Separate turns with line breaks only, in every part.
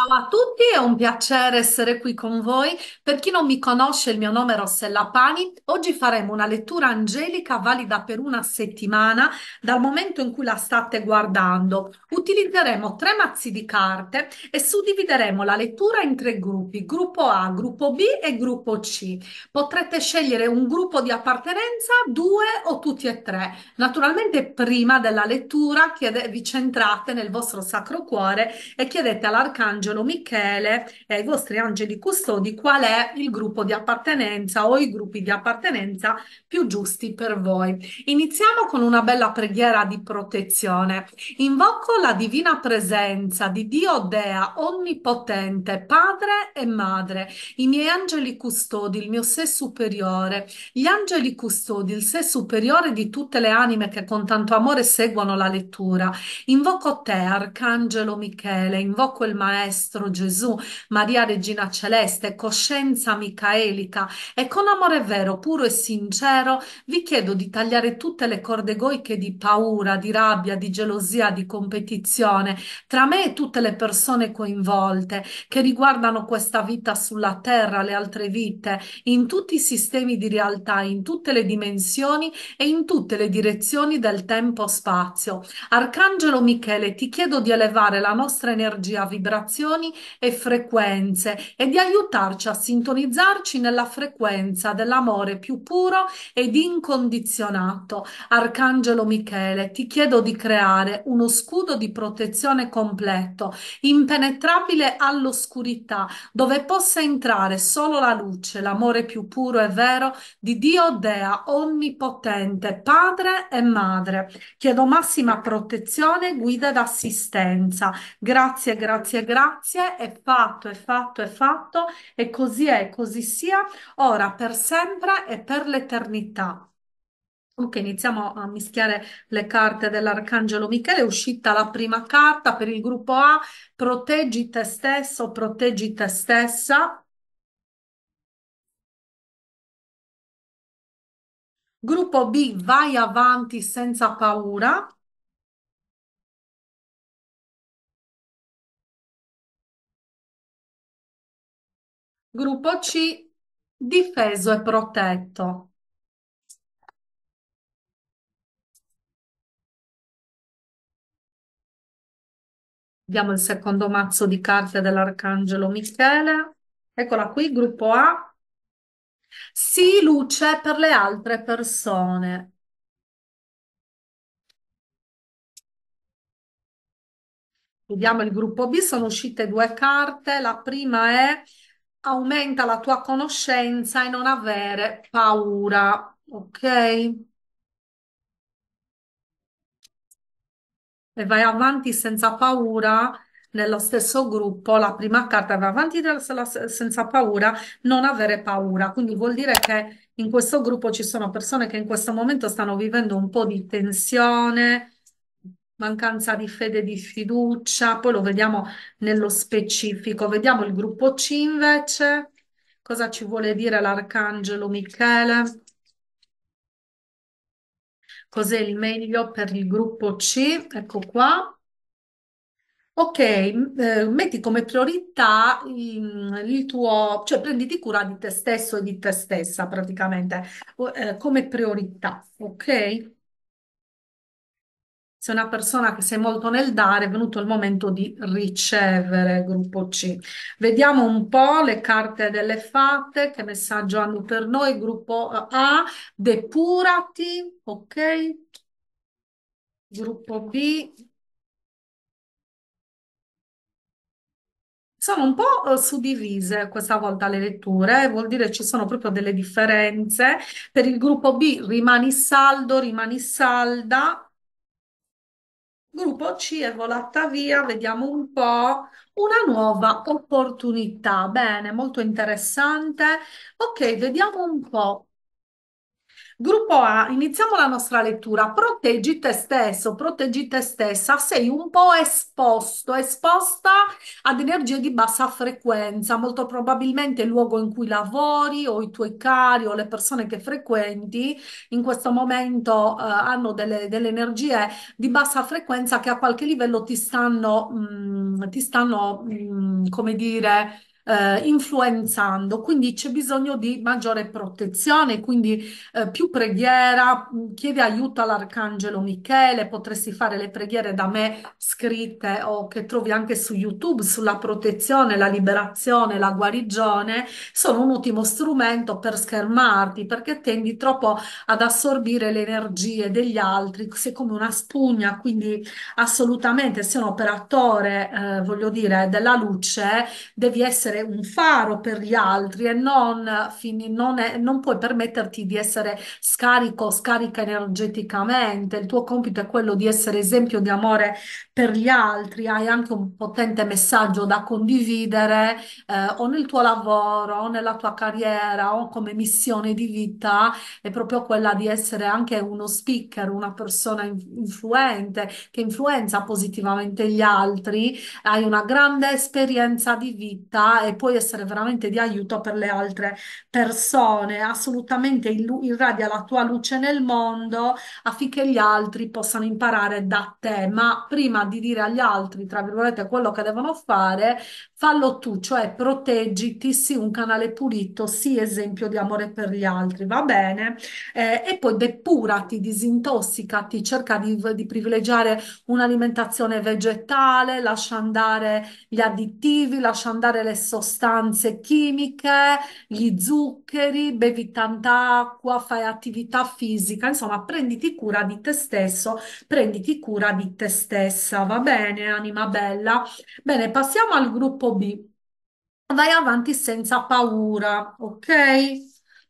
Ciao a tutti, è un piacere essere qui con voi. Per chi non mi conosce, il mio nome è Rossella Pani. Oggi faremo una lettura angelica valida per una settimana dal momento in cui la state guardando. Utilizzeremo tre mazzi di carte e suddivideremo la lettura in tre gruppi, gruppo A, gruppo B e gruppo C. Potrete scegliere un gruppo di appartenenza, due o tutti e tre. Naturalmente prima della lettura vi centrate nel vostro sacro cuore e chiedete all'arcangelo Arcangelo Michele e ai vostri angeli custodi qual è il gruppo di appartenenza o i gruppi di appartenenza più giusti per voi. Iniziamo con una bella preghiera di protezione. Invoco la divina presenza di Dio Dea Onnipotente, Padre e Madre, i miei angeli custodi, il mio sé superiore, gli angeli custodi, il sé superiore di tutte le anime che con tanto amore seguono la lettura. Invoco te, Arcangelo Michele, invoco il Maestro Maestro Gesù, Maria Regina Celeste, coscienza micaelica e con amore vero, puro e sincero vi chiedo di tagliare tutte le corde goiche di paura, di rabbia, di gelosia, di competizione tra me e tutte le persone coinvolte che riguardano questa vita sulla terra, le altre vite, in tutti i sistemi di realtà, in tutte le dimensioni e in tutte le direzioni del tempo-spazio. Arcangelo Michele, ti chiedo di elevare la nostra energia vibrazione vibrazioni e frequenze e di aiutarci a sintonizzarci nella frequenza dell'amore più puro ed incondizionato. Arcangelo Michele, ti chiedo di creare uno scudo di protezione completo, impenetrabile all'oscurità, dove possa entrare solo la luce, l'amore più puro e vero di Dio Dea Onnipotente, Padre e Madre. Chiedo massima protezione, guida ed assistenza. Grazie, grazie, grazie grazie, è fatto, è fatto, è fatto, e così è, così sia, ora, per sempre e per l'eternità. Ok, iniziamo a mischiare le carte dell'Arcangelo Michele. È uscita la prima carta per il gruppo A. Proteggi te stesso, proteggi te stessa. Gruppo B, vai avanti senza paura. Gruppo C, difeso e protetto. Abbiamo il secondo mazzo di carte dell'Arcangelo Michele. Eccola qui, gruppo A. Si luce per le altre persone. Vediamo il gruppo B, sono uscite due carte. La prima è aumenta la tua conoscenza e non avere paura, ok? E vai avanti senza paura nello stesso gruppo, la prima carta vai avanti senza paura, non avere paura. Quindi vuol dire che in questo gruppo ci sono persone che in questo momento stanno vivendo un po' di tensione, mancanza di fede, e di fiducia, poi lo vediamo nello specifico. Vediamo il gruppo C invece, cosa ci vuole dire l'arcangelo Michele? Cos'è il meglio per il gruppo C? Ecco qua. Ok, eh, metti come priorità il, mm, il, tuo, cioè prenditi cura di te stesso e di te stessa praticamente, eh, come priorità, ok? Se una persona che sei molto nel dare, è venuto il momento di ricevere, gruppo C. Vediamo un po' le carte delle fate, che messaggio hanno per noi, gruppo A, depurati, ok? Gruppo B, sono un po' eh, suddivise questa volta le letture, eh. vuol dire ci sono proprio delle differenze. Per il gruppo B rimani saldo, rimani salda, Gruppo C è volata via, vediamo un po' una nuova opportunità. Bene, molto interessante. Ok, vediamo un po' Gruppo A, iniziamo la nostra lettura. Proteggi te stesso, proteggi te stessa. Sei un po' esposto, esposta ad energie di bassa frequenza, molto probabilmente il luogo in cui lavori o i tuoi cari o le persone che frequenti in questo momento eh, hanno delle, delle, energie di bassa frequenza che a qualche livello ti stanno, mh, mm, ti stanno mh, mm, come dire, eh, influenzando, quindi c'è bisogno di maggiore protezione, quindi eh, più preghiera, chiedi aiuto all'Arcangelo Michele, potresti fare le preghiere da me scritte o che trovi anche su YouTube sulla protezione, la liberazione, la guarigione, sono un ottimo strumento per schermarti perché tendi troppo ad assorbire le energie degli altri, sei come una spugna, quindi assolutamente se un operatore, eh, voglio dire, della luce, devi essere essere un faro per gli altri e non, fini, non, è, non puoi permetterti di essere scarico scarica energeticamente. Il tuo compito è quello di essere esempio di amore per gli altri. Hai anche un potente messaggio da condividere eh, o nel tuo lavoro o nella tua carriera o come missione di vita. È proprio quella di essere anche uno speaker, una persona influente che influenza positivamente gli altri. Hai una grande esperienza di vita e puoi essere veramente di aiuto per le altre persone. Assolutamente irradia la tua luce nel mondo affinché gli altri possano imparare da te, ma prima di dire agli altri, tra virgolette, quello che devono fare, fallo tu, cioè proteggiti, sii un canale pulito, sii esempio di amore per gli altri, va bene? Eh, e poi depurati, disintossicati, cerca di, di privilegiare un'alimentazione vegetale, lascia andare gli additivi, lascia andare le sostanze sostanze chimiche, gli zuccheri, bevi tanta acqua, fai attività fisica, insomma, prenditi cura di te stesso, prenditi cura di te stessa, va bene, anima bella? Bene, passiamo al gruppo B. Vai avanti senza paura, ok?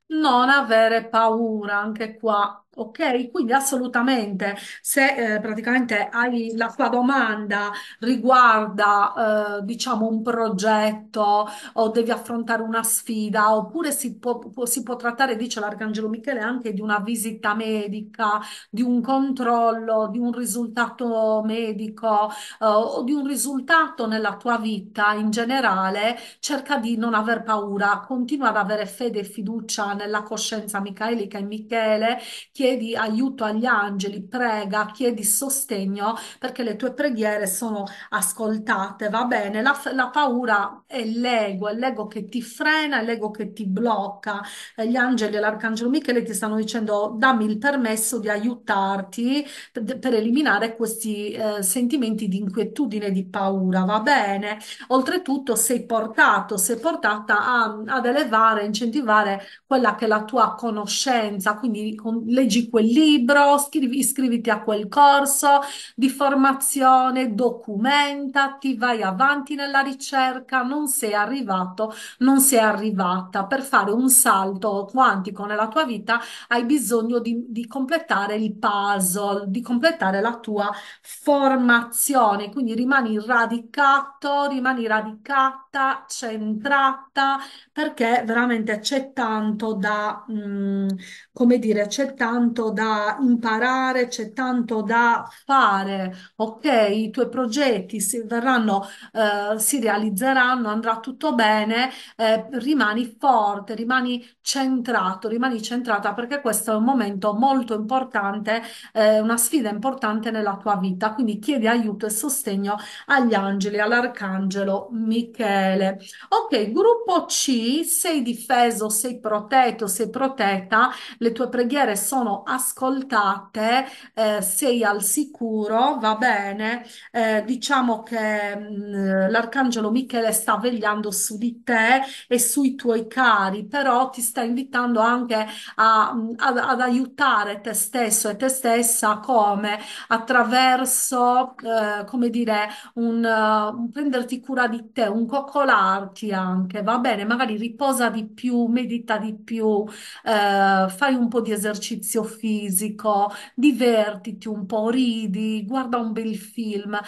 Non avere paura, anche qua Ok, quindi assolutamente, se eh, praticamente hai la tua domanda riguarda eh, diciamo un progetto o devi affrontare una sfida, oppure si può, può- si può trattare, dice l'Arcangelo Michele, anche di una visita medica, di un controllo, di un risultato medico eh, o di un risultato nella tua vita in generale, cerca di non aver paura, continua ad avere fede e fiducia nella coscienza micaelica e Michele. Chiedi chiedi aiuto agli angeli, prega, chiedi sostegno perché le tue preghiere sono ascoltate, va bene? La, la paura è l'ego, è l'ego che ti frena, è l'ego che ti blocca. Eh, gli angeli e l'arcangelo Michele ti stanno dicendo dammi il permesso di aiutarti per, per eliminare questi eh, sentimenti di inquietudine, di paura, va bene? Oltretutto sei portato, sei portata a, ad elevare, incentivare quella che è la tua conoscenza, quindi con, leggi leggi quel libro, scrivi, iscriviti a quel corso di formazione, documentati, vai avanti nella ricerca, non sei arrivato, non sei arrivata. Per fare un salto quantico nella tua vita hai bisogno di, di completare il puzzle, di completare la tua formazione, quindi rimani radicato, rimani radicata, centrata, perché veramente c'è tanto da, mh, mm, come dire, c'è tanto tanto da imparare, c'è tanto da fare, ok? I tuoi progetti si, verranno, eh, si realizzeranno, andrà tutto bene, eh, rimani forte, rimani centrato, rimani centrata perché questo è un momento molto importante, eh, una sfida importante nella tua vita, quindi chiedi aiuto e sostegno agli angeli, all'arcangelo Michele. Ok, gruppo C, sei difeso, sei protetto, sei protetta, le tue preghiere sono sono ascoltate, eh, sei al sicuro, va bene. Eh, diciamo che mm, l'arcangelo Michele sta vegliando su di te e sui tuoi cari, però ti sta invitando anche a, mm, ad, ad aiutare te stesso e te stessa come attraverso, eh, come dire, un, un prenderti cura di te, un coccolarti anche, va bene, magari riposa di più, medita di più, eh, fai un po' di esercizio esercizio fisico, divertiti un po', ridi, guarda un bel film,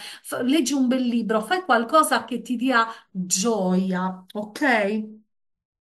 leggi un bel libro, fai qualcosa che ti dia gioia, ok?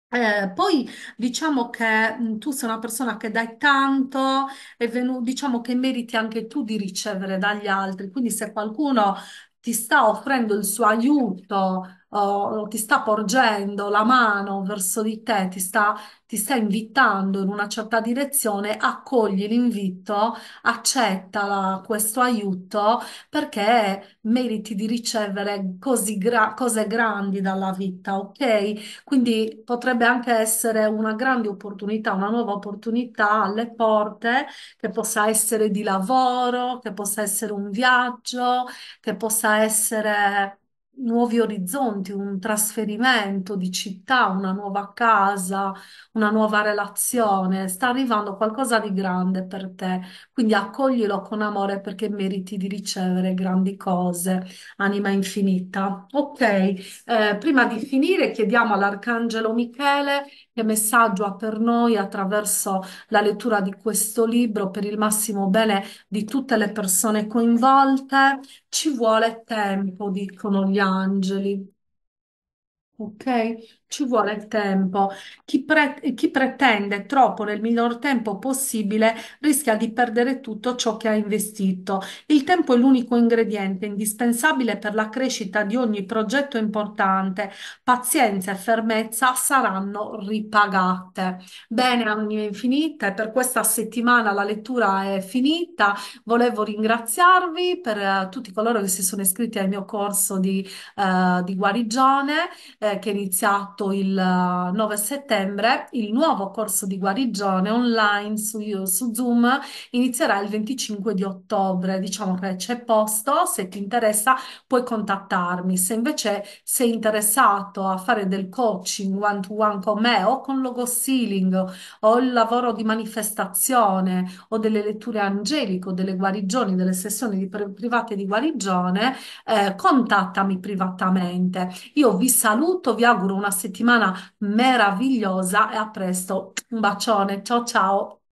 Eh, poi diciamo che mh, mm, tu sei una persona che dai tanto e venu- diciamo che meriti anche tu di ricevere dagli altri, quindi se qualcuno ti sta offrendo il suo aiuto oh, ti sta porgendo la mano verso di te, ti sta, ti sta invitando in una certa direzione, accogli l'invito, accetta questo aiuto perché meriti di ricevere così gra- cose grandi dalla vita, ok? Quindi potrebbe anche essere una grande opportunità, una nuova opportunità alle porte, che possa essere di lavoro, che possa essere un viaggio, che possa essere nuovi orizzonti, un trasferimento di città, una nuova casa, una nuova relazione. Sta arrivando qualcosa di grande per te, quindi accoglilo con amore perché meriti di ricevere grandi cose, anima infinita. Ok, eh, prima di finire chiediamo all'Arcangelo Michele che messaggio ha per noi attraverso la lettura di questo libro per il massimo bene di tutte le persone coinvolte. Ci vuole tempo, dicono gli angeli. angeli Ok, ci vuole il tempo. Chi, pre- chi pretende troppo nel minor tempo possibile rischia di perdere tutto ciò che ha investito. Il tempo è l'unico ingrediente indispensabile per la crescita di ogni progetto importante. Pazienza e fermezza saranno ripagate. Bene, anime infinite, per questa settimana la lettura è finita. Volevo ringraziarvi per eh, tutti coloro che si sono iscritti al mio corso di, eh, di guarigione eh, che è iniziato il 9 eh, settembre, il nuovo corso di guarigione online su, io, su Zoom inizierà il 25 di ottobre. Diciamo che c'è posto, se ti interessa puoi contattarmi. Se invece sei interessato a fare del coaching one-to-one con me o con logo sealing o il lavoro di manifestazione o delle letture angeliche delle guarigioni, delle sessioni di private di guarigione, eh, contattami privatamente. Io vi saluto tutto, vi auguro una settimana meravigliosa e a presto. Un bacione, ciao ciao.